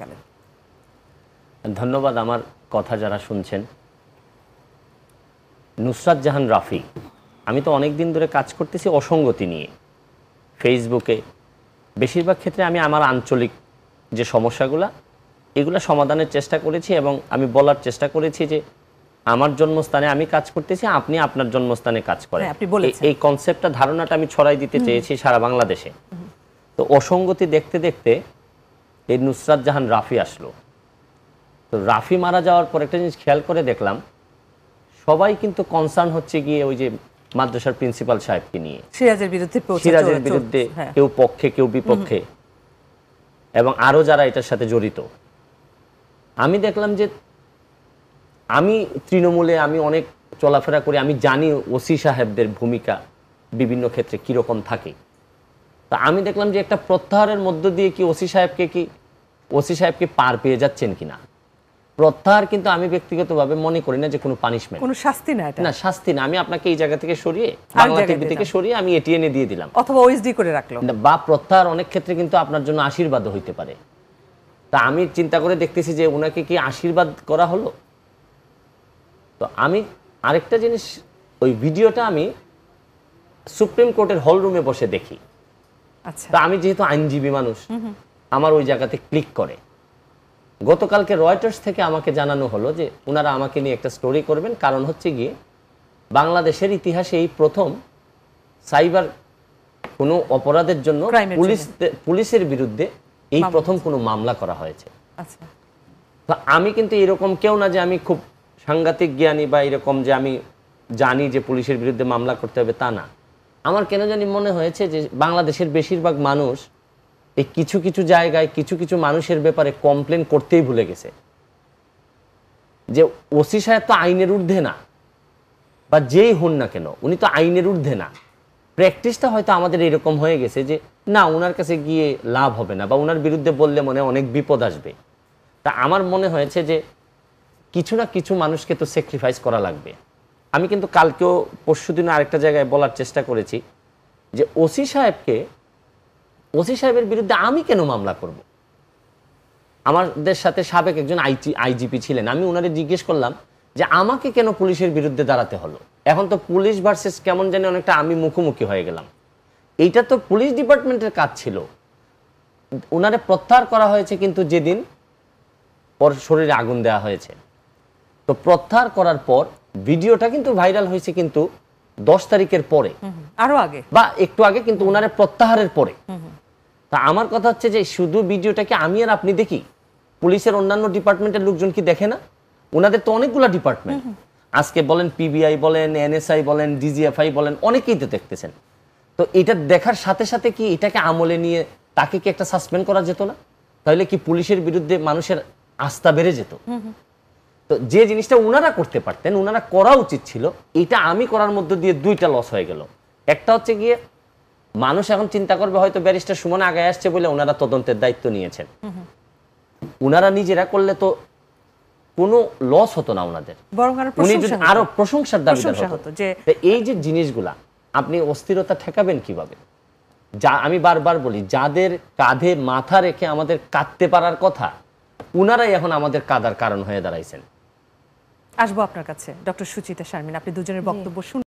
করতে গেলেন ধন্যবাদ আমার কথা যারা শুনছেন নুসরাত জাহান রাফি আমি তো অনেক দিন ধরে কাজ করতেছি অসঙ্গতি নিয়ে ফেসবুকে বেশিরভাগ ক্ষেত্রে আমি আমার আঞ্চলিক যে সমস্যাগুলা এগুলো সমাধানের চেষ্টা করেছি এবং আমি বলার চেষ্টা করেছি যে আমার জন্মস্থানে আমি কাজ করতেছি আপনি আপনার জন্মস্থানে কাজ করেন হ্যাঁ, এই কনসেপ্টটা ধারণাটা আমি ছড়াই দিতে চেয়েছি সারা বাংলাদেশে তো অসঙ্গতি দেখতে দেখতে এই নুসরাত জাহান রাফি আসলো তো রাফি মারা যাওয়ার পর একটা জিনিস খেয়াল করে দেখলাম সবাই কিন্তু কনসার্ন হচ্ছে গিয়ে ওই যে মাদ্রাসার প্রিন্সিপাল সাহেবকে নিয়ে সিরাজের বিরুদ্ধে সিরাজের বিরুদ্ধে হ্যাঁ। কেউ পক্ষে কেউ বিপক্ষে এবং আরও যারা এটার সাথে জড়িত আমি দেখলাম যে আমি তৃণমূলে আমি অনেক চলাফেরা করি আমি জানি ওসি সাহেবদের ভূমিকা বিভিন্ন ক্ষেত্রে কীরকম থাকে তা আমি দেখলাম যে একটা প্রত্যাহারের মধ্য দিয়ে কি ওসি সাহেবকে কি ওসি সাহেবকে পার পেয়ে যাচ্ছেন কিনা প্রত্যাহার কিন্তু আমি ব্যক্তিগতভাবে মনে করি না যে কোনো পানিশমেন্ট কোনো শাস্তি না এটা না শাস্তি না আমি আপনাকে এই জায়গা থেকে সরিয়ে বাংলা টিভি থেকে সরিয়ে আমি এটিএনে দিয়ে দিলাম অথবা ওএসডি করে বা প্রত্যাহার অনেক ক্ষেত্রে কিন্তু আপনার জন্য আশীর্বাদ হইতে পারে তা আমি চিন্তা করে দেখতেছি যে ওনাকে কি আশীর্বাদ করা হলো তো আমি আরেকটা জিনিস ওই ভিডিওটা আমি সুপ্রিম কোর্টের হল রুমে বসে দেখি আচ্ছা তা আমি যেহেতু আইনজীবী মানুষ আমার ওই জায়গাতে ক্লিক করে গতকালকে রয়টার্স থেকে আমাকে জানানো হলো যে ওনারা আমাকে নিয়ে একটা স্টোরি করবেন কারণ হচ্ছে গিয়ে বাংলাদেশের ইতিহাসে এই প্রথম সাইবার কোনো অপরাধের জন্য পুলিশ পুলিশের বিরুদ্ধে এই প্রথম কোনো মামলা করা হয়েছে আচ্ছা। আমি কিন্তু এরকম কেউ না যে আমি খুব সাংঘাতিক জ্ঞানী বা এরকম যে আমি জানি যে পুলিশের বিরুদ্ধে মামলা করতে হবে তা না আমার কেন জানি মনে হয়েছে যে বাংলাদেশের বেশিরভাগ মানুষ এই কিছু কিছু জায়গায় কিছু কিছু মানুষের ব্যাপারে কমপ্লেন করতেই ভুলে গেছে যে ওসি সাহেব তো আইনের ঊর্ধ্বে না বা যেই হন না কেন উনি তো আইনের ঊর্ধ্বে না প্র্যাকটিসটা হয়তো আমাদের এরকম হয়ে গেছে যে না ওনার কাছে গিয়ে লাভ হবে না বা ওনার বিরুদ্ধে বললে মনে অনেক বিপদ আসবে তা আমার মনে হয়েছে যে কিছু না কিছু মানুষকে তো স্যাক্রিফাইস করা লাগবে আমি কিন্তু কালকেও পরশু দিনে আরেকটা জায়গায় বলার চেষ্টা করেছি যে ওসি সাহেবকে ওসি সাহেবের বিরুদ্ধে আমি কেন মামলা করব। আমাদের সাথে সাবেক একজন আইটি আইজিপি ছিলেন আমি ওনারে জিজ্ঞেস করলাম যে আমাকে কেন পুলিশের বিরুদ্ধে দাঁড়াতে হলো এখন তো পুলিশ ভার্সেস কেমন জানি অনেকটা আমি মুখোমুখি হয়ে গেলাম এইটা তো পুলিশ ডিপার্টমেন্টের কাজ ছিল ওনারে প্রত্যাহার করা হয়েছে কিন্তু যেদিন পর শরীরে আগুন দেওয়া হয়েছে তো প্রত্যাহার করার পর ভিডিওটা কিন্তু ভাইরাল হয়েছে কিন্তু দশ তারিখের পরে আরো আগে বা একটু আগে কিন্তু ওনারে প্রত্যাহারের পরে তা আমার কথা হচ্ছে যে শুধু ভিডিওটাকে আমি আর আপনি দেখি পুলিশের অন্যান্য ডিপার্টমেন্টের লোকজন কি দেখে না ওনাদের তো অনেকগুলো ডিপার্টমেন্ট আজকে বলেন পিবিআই বলেন এনএসআই বলেন ডিজিএফআই বলেন অনেকেই তো দেখতেছেন তো এটা দেখার সাথে সাথে কি এটাকে আমলে নিয়ে তাকে কি একটা সাসপেন্ড করা যেত না তাহলে কি পুলিশের বিরুদ্ধে মানুষের আস্থা বেড়ে যেত তো যে জিনিসটা ওনারা করতে পারতেন ওনারা করা উচিত ছিল এটা আমি করার মধ্যে দিয়ে দুইটা লস হয়ে গেল একটা হচ্ছে গিয়ে মানুষ এখন চিন্তা করবে হয়তো ব্যারিস্টার সুমন আগে আসছে বলে ওনারা তদন্তের দায়িত্ব নিয়েছেন ওনারা নিজেরা করলে তো কোনো লস হতো না ওনাদের উনি যদি আরো প্রশংসার দাবি এই যে জিনিসগুলা আপনি অস্থিরতা ঠেকাবেন কিভাবে যা আমি বারবার বলি যাদের কাঁধে মাথা রেখে আমাদের কাঁদতে পারার কথা উনারাই এখন আমাদের কাদার কারণ হয়ে দাঁড়াইছেন আসবো আপনার কাছে ডক্টর সুচিতা শারমিন আপনি দুজনের বক্তব্য শুনুন